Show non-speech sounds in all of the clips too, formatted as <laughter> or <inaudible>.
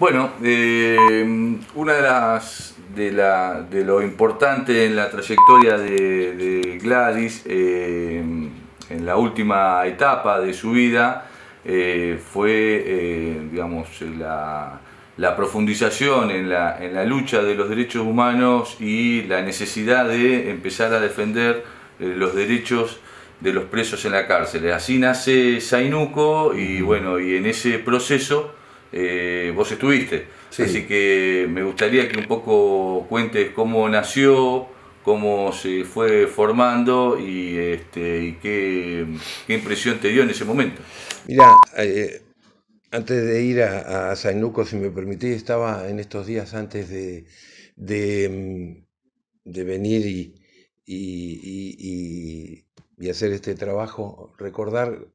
Bueno, eh, una de las de, la, de, lo importante en la trayectoria de, Gladys eh, en la última etapa de su vida eh, fue, digamos, la, la profundización en la, en la, lucha de los derechos humanos y la necesidad de empezar a defender los derechos de los presos en la cárcel. Así nace Sainuco y bueno, y en ese proceso eh, vos estuviste. Así que me gustaría que un poco cuentes cómo nació, cómo se fue formando y, este, qué, impresión te dio en ese momento. Mira, eh, antes de ir a, a, San Luco, si me permitís, estaba en estos días antes de, de, mm, venir y, y hacer este trabajo, recordar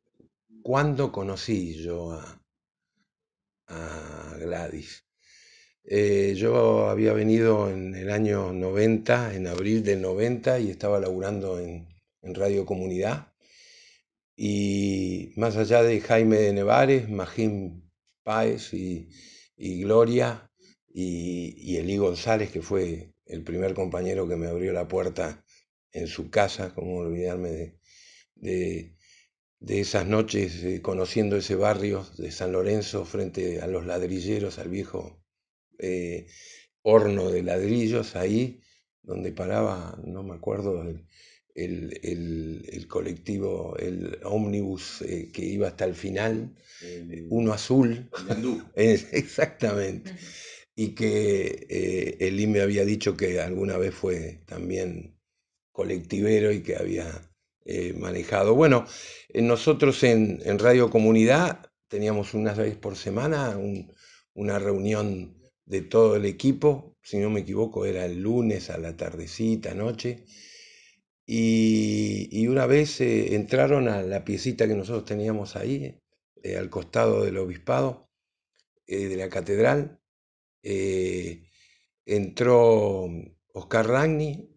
cuándo conocí yo a a Gladys. Eh, yo había venido en el año 90, en abril del 90, y estaba laburando en, en Radio Comunidad. Y más allá de Jaime de Nevares, Magín Páez y, Gloria y, y, Elí González, que fue el primer compañero que me abrió la puerta en su casa, como olvidarme de, de esas noches eh, conociendo ese barrio de San Lorenzo frente a los ladrilleros, al viejo eh, horno de ladrillos, ahí donde paraba, no me acuerdo, el, colectivo, el ómnibus eh, que iba hasta el final, uno azul, <laughs> exactamente, y que Elí me había dicho que alguna vez fue también colectivero y que había eh, manejado. Bueno, eh, nosotros en, Radio Comunidad teníamos unas vez por semana una reunión de todo el equipo, si no me equivoco era el lunes a la tardecita, noche, y, una vez eh, entraron a la piecita que nosotros teníamos ahí, al costado del obispado, de la catedral, entró Oscar Ragni,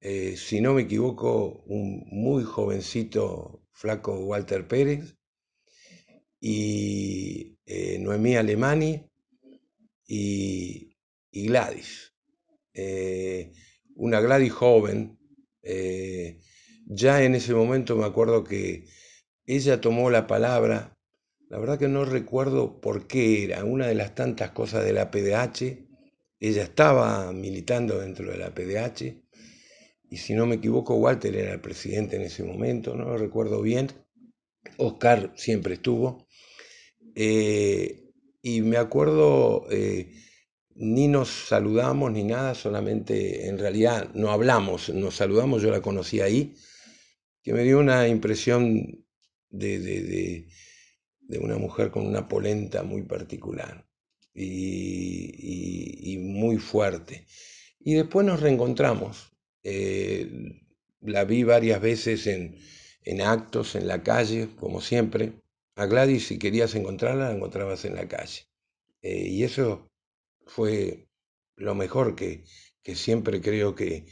eh, si no me equivoco, un muy jovencito flaco Walter Pérez y eh, Noemí Alemani y, Gladys. Eh, una Gladys joven. ya en ese momento me acuerdo que ella tomó la palabra, la verdad que no recuerdo por qué era, una de las tantas cosas de la PDH. Ella estaba militando dentro de la PDH y si no me equivoco, Walter era el presidente en ese momento, no lo recuerdo bien, Oscar siempre estuvo, eh, y me acuerdo, eh, ni nos saludamos ni nada, solamente en realidad no hablamos, nos saludamos, yo la conocí ahí, que me dio una impresión de, una mujer con una polenta muy particular y, y muy fuerte. Y después nos reencontramos eh, la vi varias veces en, en actos, en la calle, como siempre. A Gladys, si querías encontrarla, la encontrabas en la calle. Eh, y eso fue lo mejor que, que siempre creo que,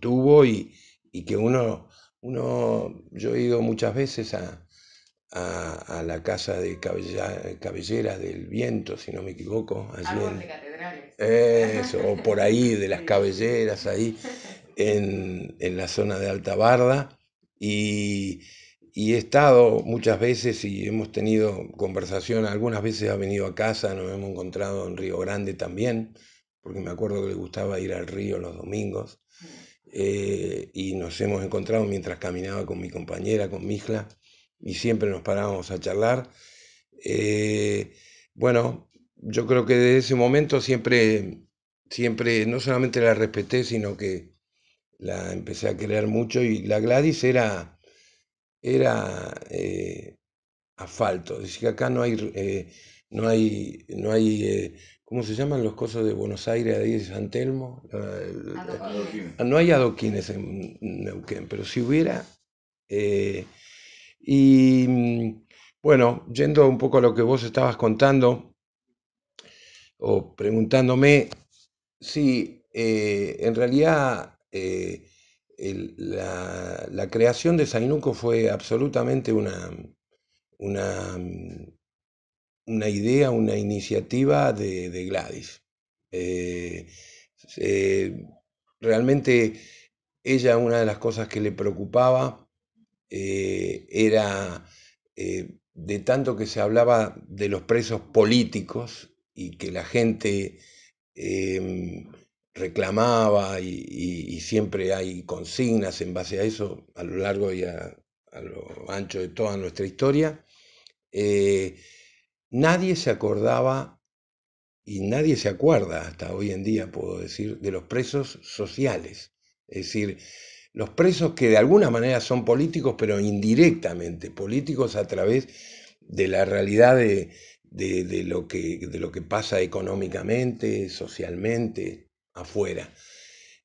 tuvo y, y, que uno, uno, yo he ido muchas veces a, la casa de cabellera, del viento, si no me equivoco. Allí catedrales. o por ahí, de las <laughs> cabelleras ahí en, la zona de Alta Barda y, he estado muchas veces y hemos tenido conversación, algunas veces ha venido a casa, nos hemos encontrado en Río Grande también, porque me acuerdo que le gustaba ir al río los domingos. Eh, y nos hemos encontrado mientras caminaba con mi compañera, con Mijla, y siempre nos parábamos a charlar. Eh, bueno, yo creo que desde ese momento siempre, siempre, no solamente la respeté, sino que la empecé a querer mucho y la Gladys era, era eh, asfalto. es que acá no hay, eh, no hay, no hay eh, ¿cómo se llaman los cosas de Buenos Aires, de ahí de San Telmo? Ah, ah, no hay adoquines en Neuquén, pero si hubiera... y mm, bueno, yendo un poco a lo que vos estabas contando o preguntándome, si en realidad eh, la, creación de Sainuco fue absolutamente una, una, mm, una idea, una iniciativa de, Gladys. Eh, eh, realmente ella una de las cosas que le preocupaba era de tanto que se hablaba de los presos políticos y que la gente em, reclamaba y, siempre hay consignas en base a eso a lo largo y a, lo ancho de toda nuestra historia, eh, nadie se acordaba y nadie se acuerda hasta hoy en día, puedo decir, de los presos sociales. Es decir, los presos que de alguna manera son políticos, pero indirectamente, políticos a través de la realidad de, lo, que, de lo que pasa económicamente, socialmente, afuera.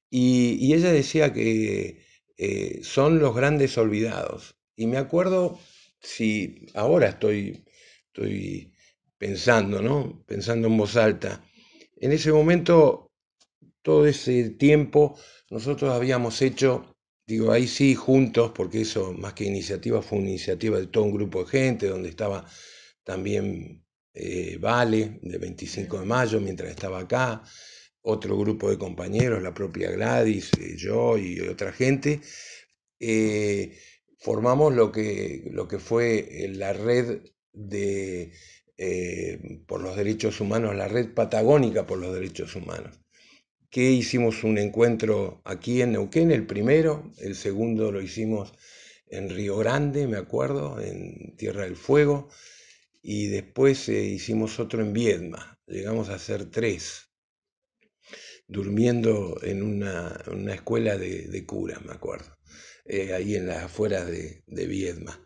Y, ella decía que eh, son los grandes olvidados. Y me acuerdo, si ahora estoy, estoy pensando, ¿no? Pensando en voz alta. En ese momento, todo ese tiempo, nosotros habíamos hecho, digo, ahí sí, juntos, porque eso más que iniciativa fue una iniciativa de todo un grupo de gente, donde estaba también eh, Vale, de 25 de mayo, mientras estaba acá, otro grupo de compañeros, la propia Gladys, eh, yo y otra gente, eh, formamos lo que, lo que fue eh, la red de, por los derechos humanos, la red patagónica por los derechos humanos, que hicimos un encuentro aquí en Neuquén, el primero, el segundo lo hicimos en Río Grande, me acuerdo, en Tierra del Fuego, y después hicimos otro en Viedma, llegamos a hacer tres durmiendo en una, escuela de, curas, me acuerdo, eh, ahí en las afueras de, de Viedma.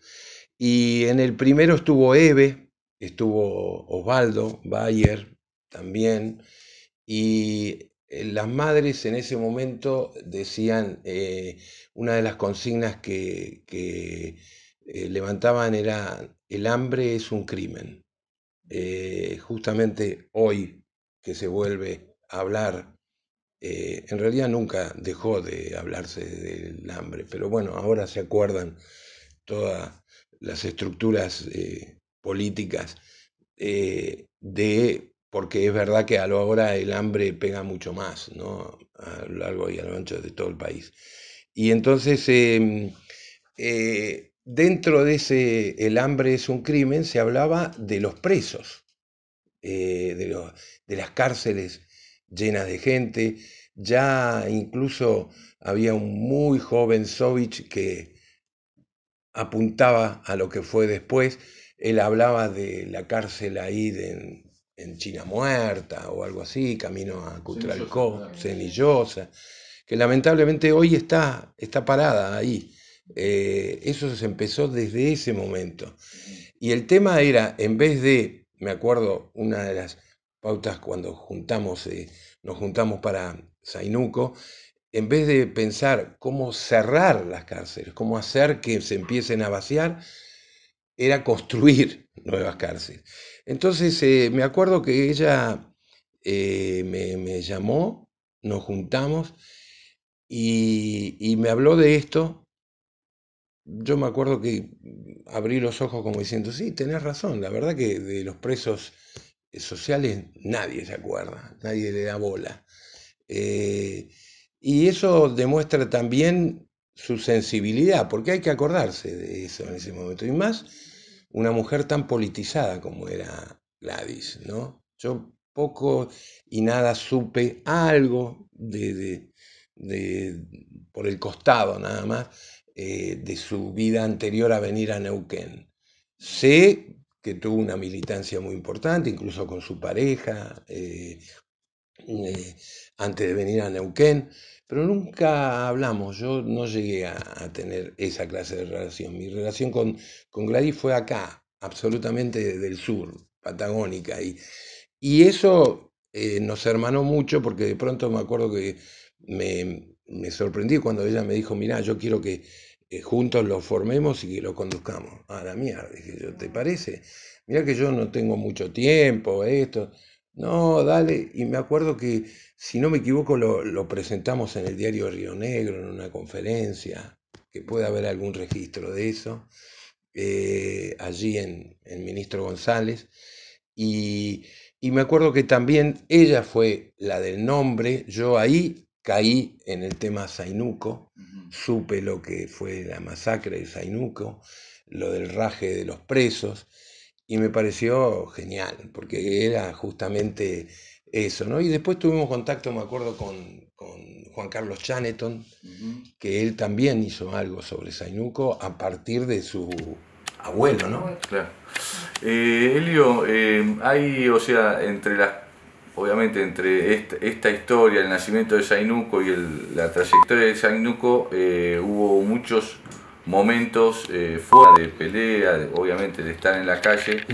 Y en el primero estuvo Eve, estuvo Osvaldo, Bayer también, y eh, las madres en ese momento decían, eh, una de las consignas que, levantaban era, el hambre es un crimen. justamente hoy que se vuelve a hablar eh, en realidad nunca dejó de hablarse del hambre, pero bueno, ahora se acuerdan todas las estructuras eh, políticas eh, de, porque es verdad que a lo ahora el hambre pega mucho más, ¿no? A lo largo y a lo ancho de todo el país. Y entonces, em, dentro de ese, el hambre es un crimen, se hablaba de los presos, de las cárceles llenas de gente. Ya incluso había un muy joven Sovich que apuntaba a lo que fue después. Él hablaba de la cárcel ahí en, China Muerta o algo así, camino a Cutralcó, Cenillosa, que lamentablemente hoy está, está parada ahí. Eh, eso se empezó desde ese momento. Y el tema era, en vez de, me acuerdo, una de las pautas cuando juntamos, eh, nos juntamos para Zainuco, en vez de pensar cómo cerrar las cárceles, cómo hacer que se empiecen a vaciar, era construir <laughs> nuevas cárceles. Entonces eh, me acuerdo que ella eh, me, llamó, nos juntamos y, y me habló de esto. Yo me acuerdo que abrí los ojos como diciendo, sí, tenés razón, la verdad que de los presos eh, sociales nadie se acuerda, nadie le da bola. Eh, y eso demuestra también su sensibilidad, porque hay que acordarse de eso en ese momento. Y más una mujer tan politizada como era Gladys, ¿no? Yo poco y nada supe algo de, de, por el costado nada más, eh, de su vida anterior a venir a Neuquén. Sé que tuvo una militancia muy importante, incluso con su pareja, eh, eh, antes de venir a Neuquén, pero nunca hablamos, yo no llegué a, tener esa clase de relación. Mi relación con, con Gladys fue acá, absolutamente del sur, patagónica, y, y eso eh, nos hermanó mucho porque de pronto me acuerdo que me, me sorprendí cuando ella me dijo, mirá, yo quiero que que juntos lo formemos y que lo conduzcamos. A la mierda, dije yo, ¿te parece? mira que yo no tengo mucho tiempo, esto. No, dale. Y me acuerdo que, si no me equivoco, lo, presentamos en el diario Río Negro, en una conferencia, que puede haber algún registro de eso, eh, allí en, Ministro González. Y, y me acuerdo que también ella fue la del nombre, yo ahí caí en el tema Zainuco, supe lo que fue la masacre de zainuco lo del raje de los presos, y me pareció genial, porque era justamente eso, ¿no? Y después tuvimos contacto, me acuerdo, con, con Juan Carlos Chaneton, que él también hizo algo sobre Zainuco a partir de su abuelo, ¿no? Claro. Eh, Elio, eh, hay, o sea, entre las obviamente entre esta, historia, el nacimiento de Zainuco y la trayectoria de Sainuco, eh, hubo muchos momentos eh, fuera de pelea, obviamente de estar en la calle,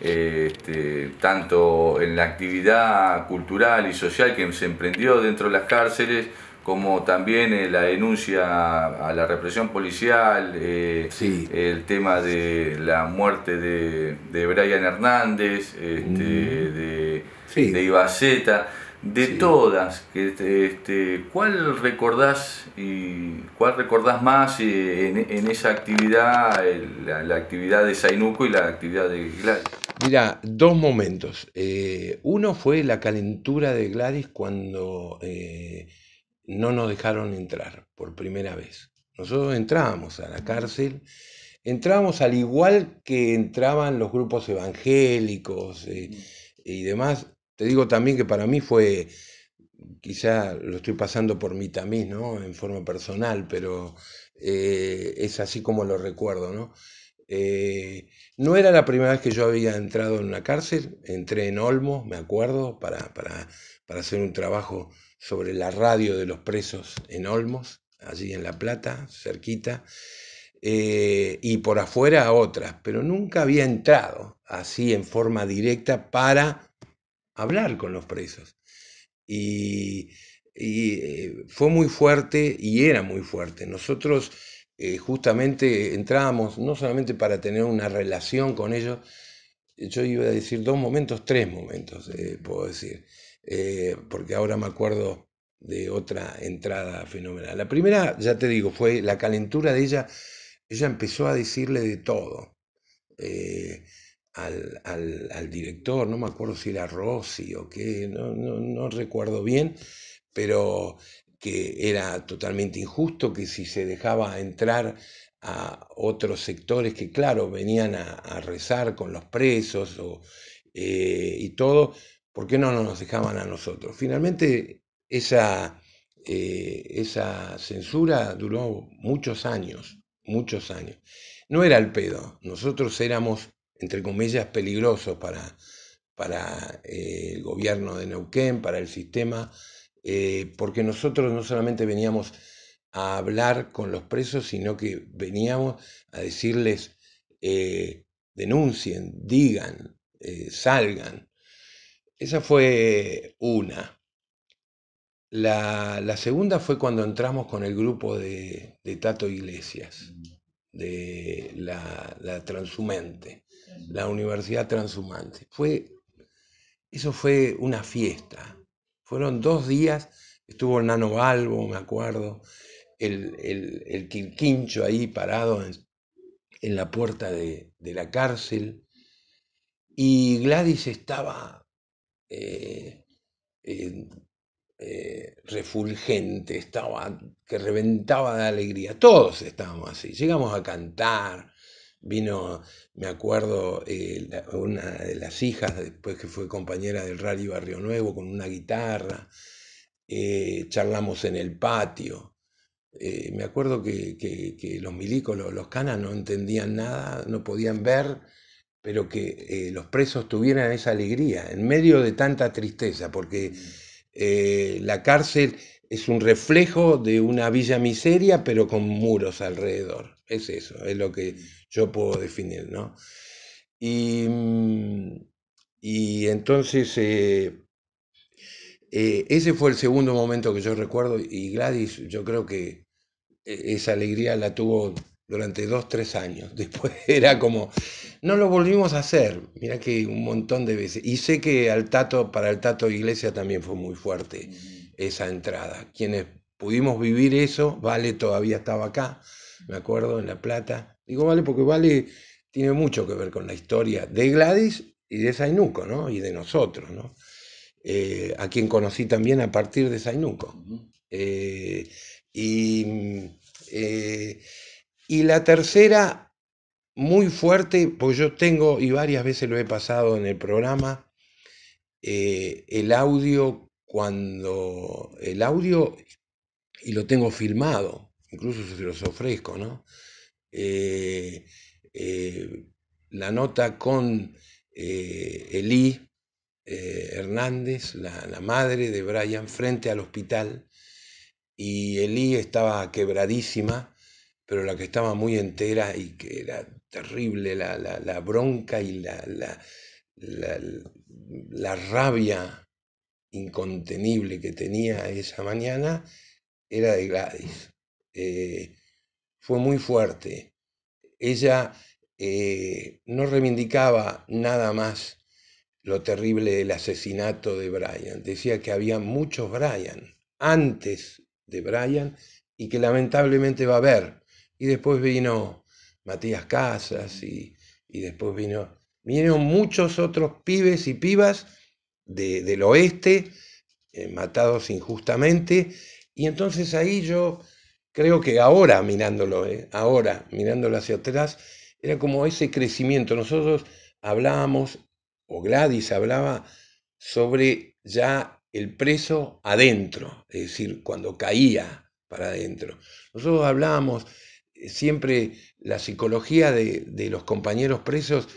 eh, este, tanto en la actividad cultural y social que se emprendió dentro de las cárceles, como también la denuncia a la represión policial, el tema de la muerte de, Brian Hernández, este, de de Ibaceta, de todas, este, este, ¿cuál recordás y cuál recordás más eh, en, esa actividad, la, actividad de Sainuco y la actividad de Gladys? Mira, dos momentos. Eh, uno fue la calentura de Gladys cuando eh, no nos dejaron entrar por primera vez. Nosotros entrábamos a la cárcel, entrábamos al igual que entraban los grupos evangélicos y demás, te digo también que para mí fue, quizá lo estoy pasando por mi tamiz, ¿no? En forma personal, pero eh, es así como lo recuerdo, ¿no? Eh, no era la primera vez que yo había entrado en una cárcel, entré en Olmos, me acuerdo, para, para, para hacer un trabajo sobre la radio de los presos en Olmos, allí en La Plata, cerquita, eh, y por afuera a otras, pero nunca había entrado así en forma directa para hablar con los presos. Y, eh, fue muy fuerte y era muy fuerte. Nosotros eh, justamente entrábamos no solamente para tener una relación con ellos, eh, yo iba a decir dos momentos, tres momentos, puedo decir, porque ahora me acuerdo de otra entrada fenomenal. La primera, ya te digo, fue la calentura de ella, ella empezó a decirle de todo al, director, no me acuerdo si era Rossi o qué, no, recuerdo bien, pero que era totalmente injusto que si se dejaba entrar a otros sectores que, claro, venían a, rezar con los presos eh, y todo, ¿por qué no nos dejaban a nosotros? Finalmente, esa, eh, esa censura duró muchos años, muchos años. No era el pedo, nosotros éramos entre comillas, peligroso para, para eh, el gobierno de Neuquén, para el sistema, eh, porque nosotros no solamente veníamos a hablar con los presos, sino que veníamos a decirles, eh, denuncien, digan, salgan. Esa fue una. La, segunda fue cuando entramos con el grupo de, Tato Iglesias, mm. de la, la la Universidad Transhumante. Fue, eso fue una fiesta. Fueron dos días, estuvo el Nano Balbo, me acuerdo, el, el, ahí parado en, la puerta de, la cárcel. Y Gladys estaba eh, eh, refulgente, estaba que reventaba de alegría. Todos estábamos así. Llegamos a cantar, Vino, me acuerdo, eh, una de las hijas, después que fue compañera del Rally Barrio Nuevo, con una guitarra. Eh, charlamos en el patio. Eh, me acuerdo que, los milicos, los, canas, no entendían nada, no podían ver, pero que los presos tuvieran esa alegría en medio de tanta tristeza, porque mm. la cárcel es un reflejo de una villa miseria, pero con muros alrededor. Es eso, es lo que yo puedo definir, mm, Y, entonces eh, eh, ese fue el segundo momento que yo recuerdo y Gladys yo creo que e-, esa alegría la tuvo durante dos, tres años. <laughs> Después era como, no lo volvimos a hacer, mira que un montón de veces. Y sé que al tato, para el Tato Iglesia también fue muy fuerte esa entrada. Quienes pudimos vivir eso, Vale todavía estaba acá, me acuerdo, en La Plata. Digo Vale porque Vale tiene mucho que ver con la historia de Gladys y de Zainuco, ¿no? Y de nosotros, ¿no? Eh, a quien conocí también a partir de Zainuco. Eh, y, eh, y la tercera, muy fuerte, porque yo tengo, y varias veces lo he pasado en el programa, el audio cuando el audio y lo tengo filmado incluso se los ofrezco, ¿no? Eh, eh, la nota con eh, Elí Hernández, la, madre de Brian, frente al hospital, y Elí estaba quebradísima, pero la que estaba muy entera y que era terrible la, la bronca y la rabia incontenible que tenía esa mañana, era de Gladys eh, fue muy fuerte. Ella eh, no reivindicaba nada más lo terrible del asesinato de Brian. Decía que había muchos Brian antes de Brian y que lamentablemente va a haber. Y después vino Matías Casas y, después vino, vinieron muchos otros pibes y pibas del oeste eh, matados injustamente. Y entonces ahí yo Creo que ahora mirándolo, eh, ahora mirándolo hacia atrás, era como ese crecimiento. Nosotros hablábamos, o Gladys hablaba, sobre ya el preso adentro, es decir, cuando caía para adentro. Nosotros hablábamos eh, siempre la psicología de, los compañeros presos,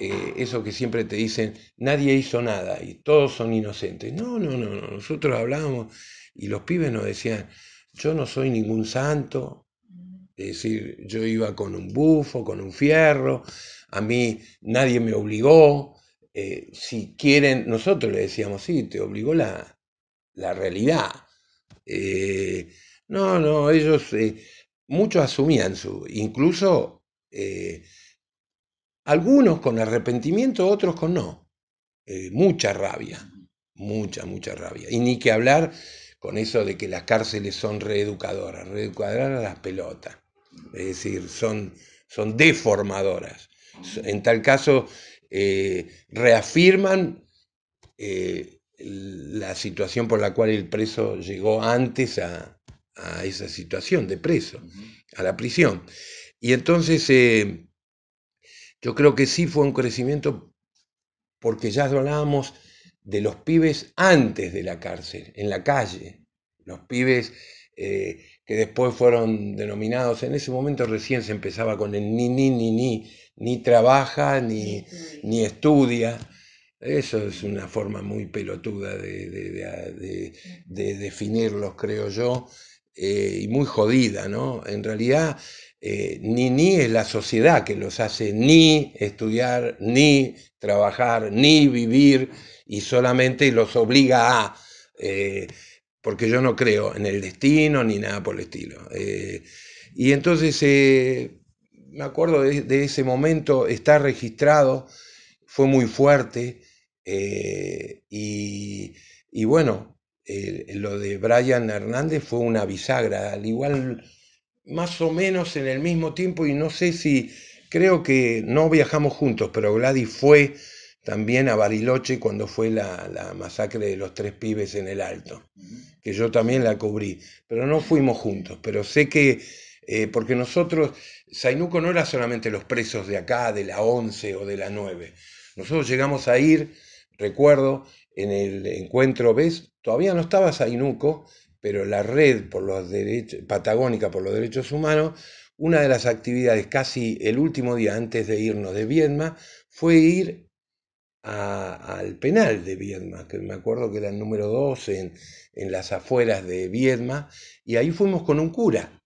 eh, eso que siempre te dicen, nadie hizo nada y todos son inocentes. No, no, no, no. nosotros hablábamos y los pibes nos decían, yo no soy ningún santo, mm. es decir, yo iba con un bufo, con un fierro, a mí nadie me obligó. Eh, si quieren, nosotros le decíamos, sí, te obligó la, la realidad. Eh, no, no, ellos, eh, muchos asumían su, incluso algunos con arrepentimiento, otros con no. mucha rabia, mm. mucha, mucha rabia. Y ni que hablar con eso de que las cárceles son reeducadoras, reeducadoras las pelotas, es decir, son, son deformadoras. En tal caso, eh, reafirman eh, la situación por la cual el preso llegó antes a, esa situación de preso, a la prisión. Y entonces, eh, yo creo que sí fue un crecimiento porque ya hablábamos de los pibes antes de la cárcel, en la calle. Los pibes eh, que después fueron denominados, en ese momento recién se empezaba con el ni, ni, ni, ni, ni trabaja, ni, ni estudia. Eso es una forma muy pelotuda de, de, definirlos, creo yo, eh, y muy jodida, ¿no? En realidad, eh, ni ni es la sociedad que los hace ni estudiar, ni trabajar, ni vivir y solamente los obliga a, eh, porque yo no creo en el destino ni nada por el estilo. Eh, y entonces me acuerdo de, ese momento, está registrado, fue muy fuerte y, y, bueno, lo de Brian Hernández fue una bisagra, al igual más o menos en el mismo tiempo y no sé si, creo que no viajamos juntos, pero Gladys fue también a Bariloche cuando fue la, la, masacre de los tres pibes en el Alto, que yo también la cubrí, pero no fuimos juntos, pero sé que, eh, porque nosotros, Zainuco no era solamente los presos de acá, de la 11 o de la 9, nosotros llegamos a ir, recuerdo, en el encuentro, ¿ves? Todavía no estaba Zainuco, pero la red por los derechos, patagónica por los derechos humanos, una de las actividades casi el último día antes de irnos de Viedma fue ir al penal de Viedma, que me acuerdo que era el número 12 en, las afueras de Viedma, y ahí fuimos con un cura,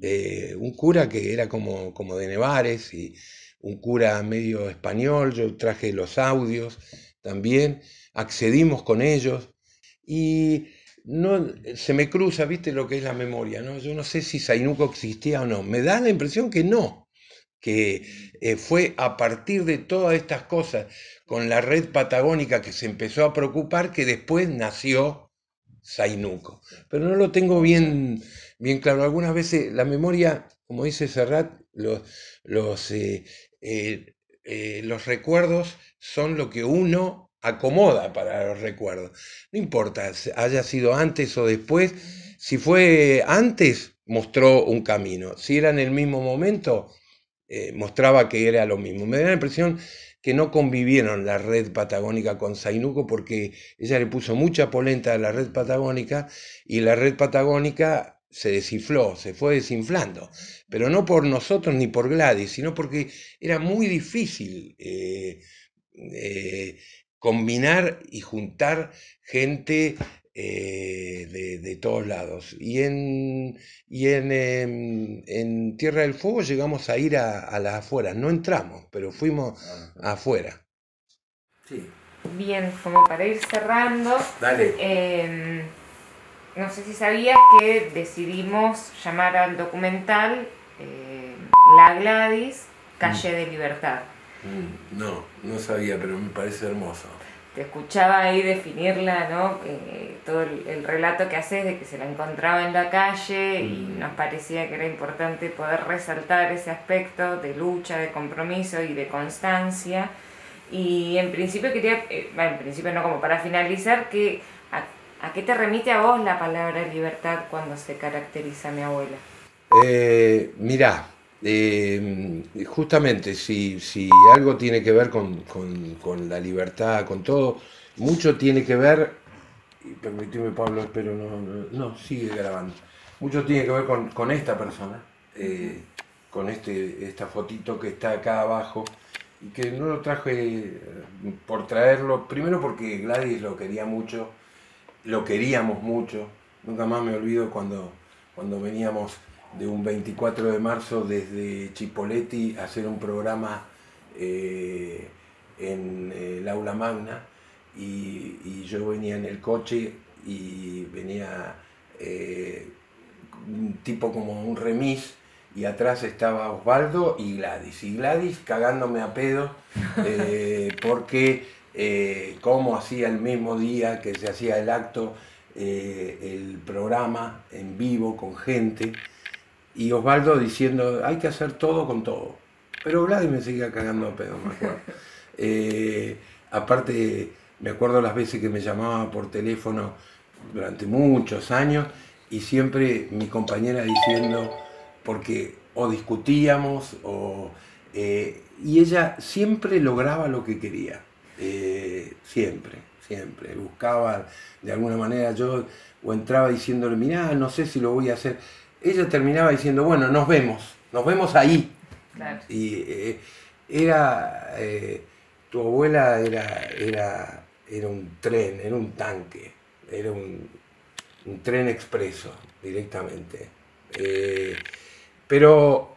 eh, un cura que era como, como de Nevares, y un cura medio español, yo traje los audios también, accedimos con ellos, y no, se me cruza, viste lo que es la memoria, Yo no sé si Zainuco existía o no. Me da la impresión que no, que eh, fue a partir de todas estas cosas, con la red patagónica que se empezó a preocupar, que después nació Zainuco, Pero no lo tengo bien, bien claro. Algunas veces la memoria, como dice Serrat, los, los, eh, eh, los recuerdos son lo que uno acomoda para los recuerdos. No importa, haya sido antes o después, si fue antes, mostró un camino, si era en el mismo momento, eh, mostraba que era lo mismo. Me da la impresión que no convivieron la red patagónica con Zainuco porque ella le puso mucha polenta a la red patagónica y la red patagónica se desinfló, se fue desinflando, pero no por nosotros ni por Gladys, sino porque era muy difícil eh, eh, combinar y juntar gente eh, de, todos lados. Y em, en, Tierra del Fuego llegamos a ir a, a las afueras, no entramos, pero fuimos ah. afuera. Bien, como para ir cerrando, em, no sé si sabías que decidimos llamar al documental em, La Gladys, Calle mm. de Libertad. Mm. No, no sabía, pero me parece hermoso. Te escuchaba ahí definirla, ¿no? Eh, todo el, relato que haces de que se la encontraba en la calle y mm. nos parecía que era importante poder resaltar ese aspecto de lucha, de compromiso y de constancia. Y en principio quería, eh, Bueno, en principio no, como para finalizar, que a, qué te remite a vos la palabra libertad cuando se caracteriza a mi abuela? Eh, mirá, eh, justamente, si, si, algo tiene que ver con, la libertad, con todo, mucho tiene que ver, y permíteme Pablo, pero no, no, sigue grabando, mucho tiene que ver con, esta persona, eh, con este, esta fotito que está acá abajo, y que no lo traje eh, por traerlo, primero porque Gladys lo quería mucho, lo queríamos mucho, nunca más me olvido cuando, cuando veníamos de un 24 de marzo desde Chipoletti hacer un programa eh, en eh, el aula magna y, yo venía en el coche y venía eh, un tipo como un remis y atrás estaba Osvaldo y Gladys. Y Gladys cagándome a pedo <laughs> porque como hacía el mismo día que se hacía el acto, el programa en vivo con gente y Osvaldo diciendo, hay que hacer todo con todo. Pero Vladimir me seguía cagando a pedo, me acuerdo. <laughs> Eh, aparte, me acuerdo las veces que me llamaba por teléfono durante muchos años y siempre mi compañera diciendo, porque o discutíamos o... Eh, y ella siempre lograba lo que quería, eh, siempre, siempre. Buscaba de alguna manera, yo o entraba diciéndole, mirá, no sé si lo voy a hacer ella terminaba diciendo, bueno, nos vemos, nos vemos ahí. Y eh, era, eh, tu abuela era, era, un tren, era un tanque, era un, tren expreso directamente. Eh, pero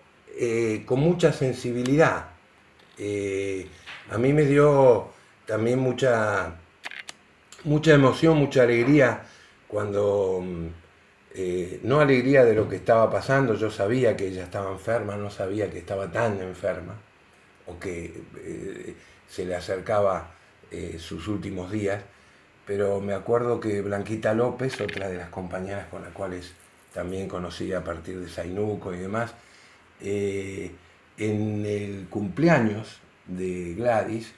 con mucha sensibilidad. a mí me dio también mucha, mucha emoción, mucha alegría cuando mm, eh, no alegría de lo que estaba pasando, yo sabía que ella estaba enferma, no sabía que estaba tan enferma, o que eh, se le acercaba eh, sus últimos días, pero me acuerdo que Blanquita López, otra de las compañeras con las cuales también conocí a partir de Sainuco y demás, en el cumpleaños de Gladys,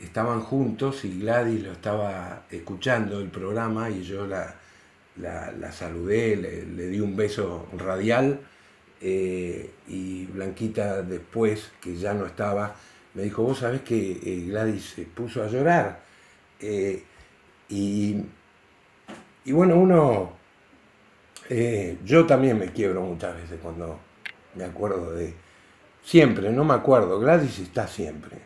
estaban juntos y Gladys lo estaba escuchando el programa y yo la, la, saludé, le, di un beso radial eh, y Blanquita después, que ya no estaba, me dijo, vos sabés que eh, Gladys se puso a llorar. Eh, y, bueno, uno, yo también me quiebro muchas veces cuando me acuerdo de, siempre, no me acuerdo, Gladys está siempre.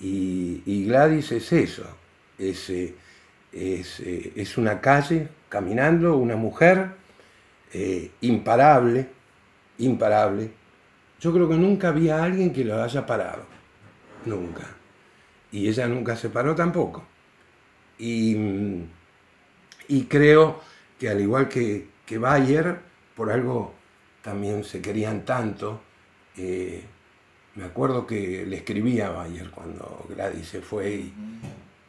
Y, y, Gladys es eso, ese eh, es, una calle caminando, una mujer eh, imparable, imparable. Yo creo que nunca había alguien que lo haya parado, nunca. Y ella nunca se paró tampoco. Y, y creo que al igual que, que Bayer, por algo también se querían tanto. Eh, me acuerdo que le escribía a Bayer cuando Grady se fue y,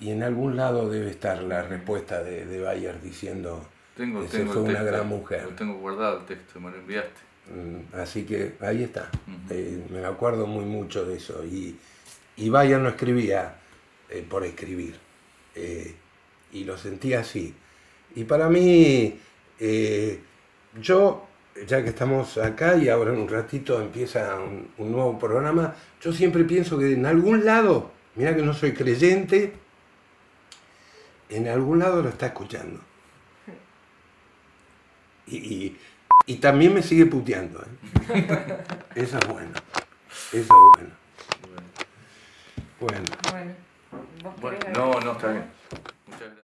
y en algún lado debe estar la respuesta de, de Bayer diciendo que tengo fue una gran mujer. tengo guardado el texto, me lo enviaste. Mm, así que ahí está. Eh, me acuerdo muy mucho de eso. Y, y Bayer no escribía eh, por escribir. Eh, y lo sentía así. Y para mí, yo, ya que estamos acá y ahora en un ratito empieza un, un nuevo programa, yo siempre pienso que en algún lado, mira que no soy creyente, en algún lado lo está escuchando. Y, y, también me sigue puteando. ¿eh? <laughs> Eso es bueno. Eso es bueno. Bueno. Bueno. bueno no, no, está bien. Muchas gracias.